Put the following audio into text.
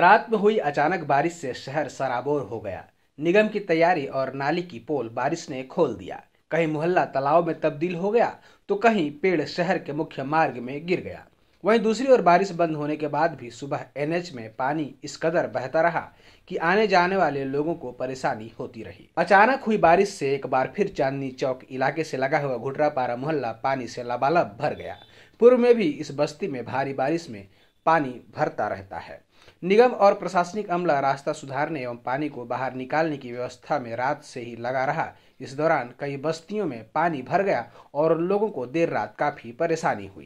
रात में हुई अचानक बारिश से शहर सराबोर हो गया निगम की तैयारी और नाली की पोल बारिश ने खोल दिया कहीं मोहल्ला तालाब में तब्दील हो गया तो कहीं पेड़ शहर के मुख्य मार्ग में गिर गया वहीं दूसरी ओर बारिश बंद होने के बाद भी सुबह एनएच में पानी इस कदर बहता रहा कि आने जाने वाले लोगों को परेशानी होती रही अचानक हुई बारिश से एक बार फिर चांदनी चौक इलाके से लगा हुआ घुटरा पारा मोहल्ला पानी से लबालब भर गया पूर्व में भी इस बस्ती में भारी बारिश में पानी भरता रहता है निगम और प्रशासनिक अमला रास्ता सुधारने एवं पानी को बाहर निकालने की व्यवस्था में रात से ही लगा रहा इस दौरान कई बस्तियों में पानी भर गया और लोगों को देर रात काफी परेशानी हुई